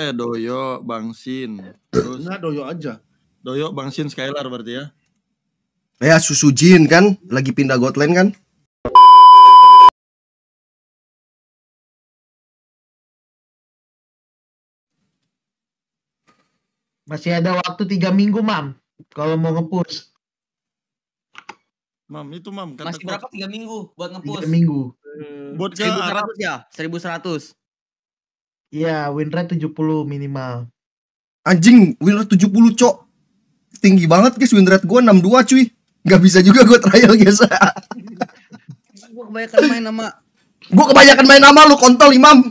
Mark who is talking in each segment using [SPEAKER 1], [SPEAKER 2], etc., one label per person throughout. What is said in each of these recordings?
[SPEAKER 1] siapa ya? Doyo, Bangsin. Terus nah, Doyo aja. Doyo, Bangsin, Skylar berarti ya.
[SPEAKER 2] Ya, susu Jin kan lagi pindah Gotland kan? Masih ada waktu tiga minggu, Mam. Kalau mau ngepus.
[SPEAKER 1] Mam, itu Mam. Kata Masih berapa tiga minggu buat ngepus? Tiga minggu. Buat ke seratus ya? seribu seratus
[SPEAKER 2] Iya, win rate 70 minimal. Anjing, win rate 70, Cok. Tinggi banget, guys, win rate gua 62, cuy. Gak bisa juga gua trial, guys. gua kebanyakan main sama
[SPEAKER 1] Gue kebanyakan main nama lu
[SPEAKER 2] kontol imam.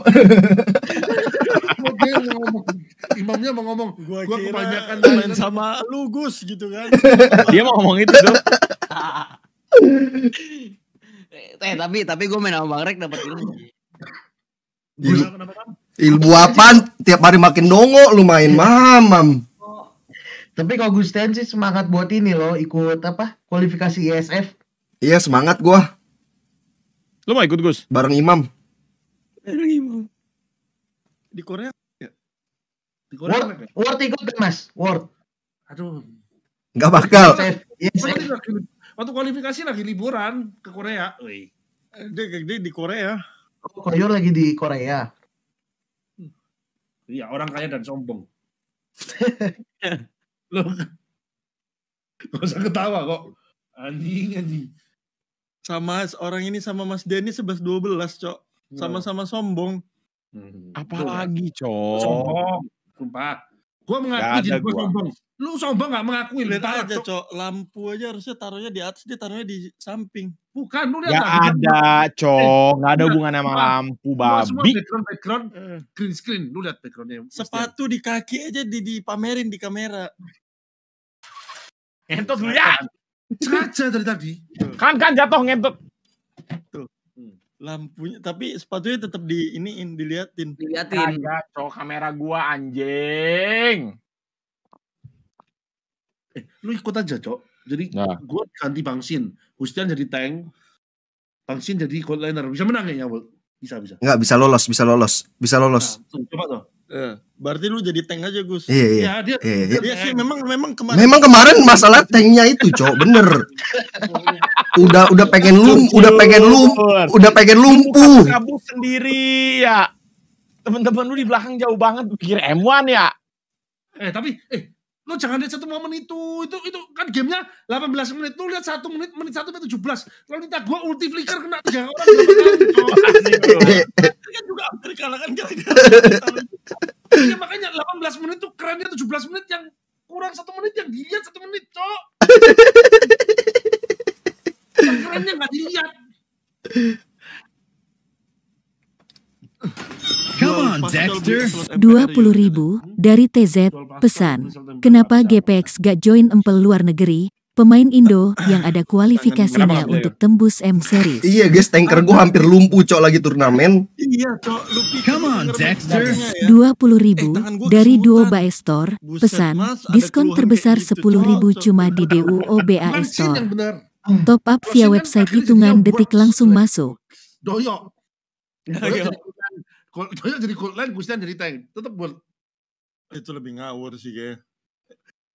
[SPEAKER 1] Imamnya mau ngomong. Gue gua kebanyakan main sama lu Gus gitu kan.
[SPEAKER 2] Dia mau ngomong itu dong. eh tapi tapi gue main sama Bang Rek dapat ini. Gua kenapa kan? Ilmu apa Tiap hari makin dongo lu main mamam. Tapi kalau Gusten sih semangat buat ini loh ikut apa kualifikasi ISF. Iya semangat gua. Lu mau ikut Gus? Bareng Imam. Bareng Imam. Di Korea? Ya.
[SPEAKER 1] Di Korea. Word, kan? Word ikut kan, Mas. Word. Aduh. nggak bakal. Waktu kualifikasi lagi liburan ke Korea. Wih. Eh, dia, dia di Korea.
[SPEAKER 2] Oh, Koyor lagi di Korea.
[SPEAKER 1] Iya, orang kaya dan sombong. Lo gak usah ketawa kok. Anjing, anjing. Sama orang ini sama Mas Denny dua belas Cok. Sama-sama sombong. Hmm. Apalagi, Cok. Sombong. Sumpah. Gue mengakui gak diri gue sombong. Lu sombong gak mengakui. Lihat aja, Cok. Lampu aja harusnya taruhnya di atas, dia taruhnya di samping. Bukan, lu lihat. Gak ada, Cok. Eh, gak ada hubungan sama lampu, babi. Semua background, background, eh. green screen. Lu lihat backgroundnya. Sepatu di kaki aja di, dipamerin di kamera. Entot lu ya. Sengaja dari tadi. Kan kan jatuh ngentot. Tuh lampunya tapi sepatunya tetap di ini in diliatin diliatin ada cowok kamera gua anjing eh lu ikut aja cok jadi nah. gua ganti bangsin Hustian jadi tank bangsin jadi liner bisa menang ya Wol bisa bisa nggak
[SPEAKER 2] bisa lolos bisa lolos bisa lolos
[SPEAKER 1] nah, coba tuh Eh, berarti lu jadi
[SPEAKER 2] tank aja Gus. Iya, iya. Ya, dia, iya, iya. dia sih memang memang kemarin. Memang kemarin masalah tanknya itu, cok, bener. udah udah pengen lum udah pengen lum udah pengen lumpuh
[SPEAKER 1] kabur sendiri ya teman-teman lu di belakang jauh banget pikir M1 ya eh tapi eh lu jangan lihat satu momen itu itu itu kan gamenya 18 menit lu lihat satu menit menit satu menit 17 lalu minta gua ulti flicker kena tiga orang kan juga hampir kalah kan gara-gara iya, makanya 18 menit tuh kerennya 17 menit yang dilihat.
[SPEAKER 2] Come on, Dexter. 20 ribu
[SPEAKER 1] dari TZ, pesan. Kenapa GPX gak join empel luar negeri? Pemain Indo yang ada kualifikasinya untuk tembus M series. Iya guys, tanker gue hampir
[SPEAKER 2] lumpuh cok lagi turnamen.
[SPEAKER 1] Iya cok, Come on, Dexter. 20 ya? ribu eh, dari duo Baestor, pesan, diskon terbesar 10 gitu, ribu cuma di DUO BA e Store. Hmm. Top up via website hitungan detik langsung masuk. Doyok. Doyok. jadi cold line, Gustian jadi tank. Tetap buat itu lebih ngawur sih kayak.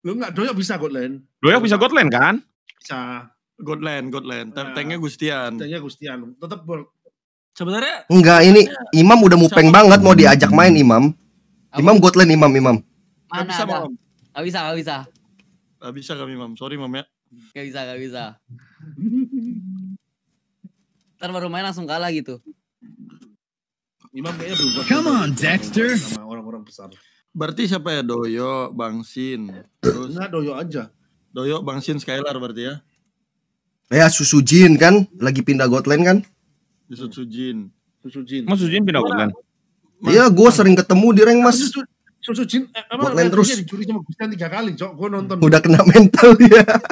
[SPEAKER 1] Lu nggak Doyok bisa cold line. Doyok bisa cold line kan? Bisa. Godland, Godland. Nah, iya. tanknya Gustian. Tanknya Gustian. Tetap buat Sebenarnya
[SPEAKER 2] enggak ini Imam udah mupeng Siapa? banget mau diajak main Imam. Apa? Imam land, Imam Imam.
[SPEAKER 1] Mana gak bisa, Imam, Gak bisa, gak bisa. Gak bisa kami Imam. Sorry Mam ya. Gak bisa, gak bisa. Ntar baru main langsung kalah gitu. Imam
[SPEAKER 2] kayaknya berubah. Come on, Dexter. Sama orang-orang besar.
[SPEAKER 1] Berarti siapa ya? Doyo, Bang Sin? Terus Nah Doyo aja. Doyo, Bang Sin, Skylar berarti ya.
[SPEAKER 2] Ya, Susu Jin kan lagi pindah Gotland kan? Susu
[SPEAKER 1] Jin, Susu Jin. Mas Jin pindah Gotland.
[SPEAKER 2] Iya, gue sering ketemu di rank Mas.
[SPEAKER 1] Susu Jin, emang eh, Gotland terus Dicuri sama Gustian tiga kali, Cok. Gue nonton. Udah kena mental ya.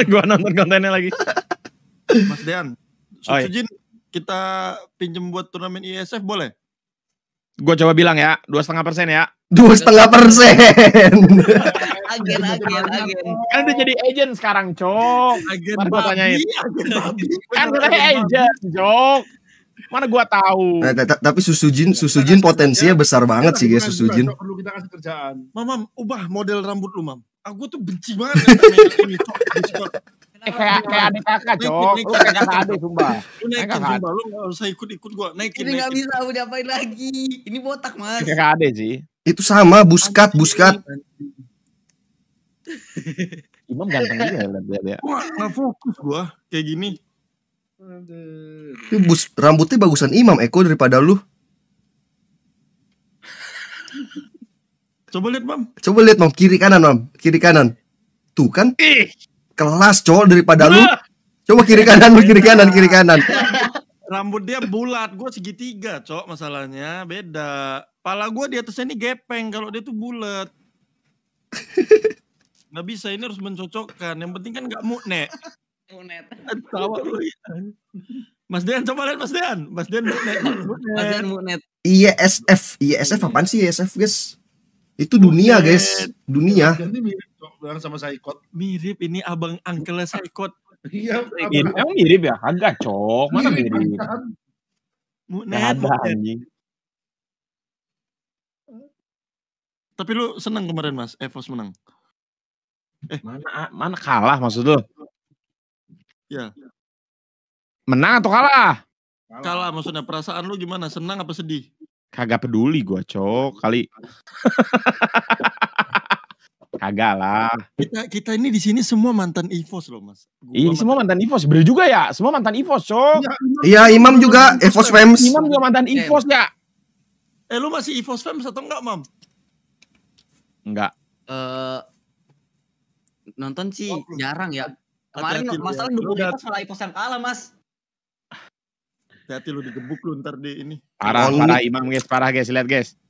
[SPEAKER 1] gua nonton kontennya lagi. Mas Dean, oh, iya. Sujin kita pinjem buat turnamen ISF boleh? Gua coba bilang ya, dua setengah persen ya.
[SPEAKER 2] Dua setengah persen.
[SPEAKER 1] agen, agen, agen. Kan udah jadi agent sekarang, cok. Agen Mana gue tanyain. Kan katanya agent, cok. Mana gua tahu. Nah,
[SPEAKER 2] tapi Susujin Susujin potensinya besar banget sih guys Susujin. Perlu
[SPEAKER 1] kita kasih kerjaan. Mam, ubah model rambut lu, Mam aku ah, tuh benci banget ini
[SPEAKER 2] Eh, kayak kayak adik kakak, Cok. Lu kayak kakak adik, sumpah. Lu naikin, sumpah. Lu
[SPEAKER 1] gak usah ikut-ikut gua. Naikin, Ini gak
[SPEAKER 2] bisa, udah main lagi. Ini botak, mas.
[SPEAKER 1] Kakak adik sih.
[SPEAKER 2] Itu sama, buskat, buskat. Imam ganteng juga ya, dia.
[SPEAKER 1] Wah, gak fokus gua kayak gini.
[SPEAKER 2] Itu bus, rambutnya bagusan Imam Eko daripada lu. Coba lihat, Mam. Coba lihat, Mam. Kiri kanan, Mam. Kiri kanan. Tuh kan? Ih. Kelas, cowok daripada lu. Coba kiri kanan, lu kiri kanan, kiri kanan. Rambut dia bulat, gue segitiga, cowok
[SPEAKER 1] masalahnya. Beda. Pala gue di atasnya ini gepeng, kalau dia tuh bulat. Gak bisa, ini harus mencocokkan. Yang penting kan gak mutne. Munet. Iya. Mas Dian coba lihat Mas Dian. Mas Dian mutnet. Mas Dean
[SPEAKER 2] SF, ISF, ISF apaan sih ISF, e guys? Itu dunia, guys. Dunia. mirip
[SPEAKER 1] bareng sama Saikot. Mirip ini abang angkela Saikot. Iya. Mirip, emang mirip ya? Agak cok. Mana mirip? Kan? Munet. ada Tapi lu seneng kemarin mas, Evos eh, menang. Eh. Mana ah, mana kalah maksud lu? Ya. Menang atau Kalah, kalah maksudnya perasaan lu gimana? Senang apa sedih? Kagak peduli gue, cok. Kali. Kagak lah. Kita kita ini di sini semua mantan Evos loh, Mas. iya, semua mantan Evos. Bener juga ya, semua mantan Evos, Cok. Iya, ya, Imam iya, juga Evos Fams. Imam juga mantan Evos ya. Eh, lu masih Evos Fams atau enggak, Mam? Enggak. Eh uh, nonton sih oh, jarang
[SPEAKER 2] ya. Kemarin ya. masalah dukung kita malah Evos yang kalah, Mas.
[SPEAKER 1] Hati-hati lu digebuk lu ntar di ini. Parah, oh, parah Imam
[SPEAKER 2] guys, parah guys, lihat guys.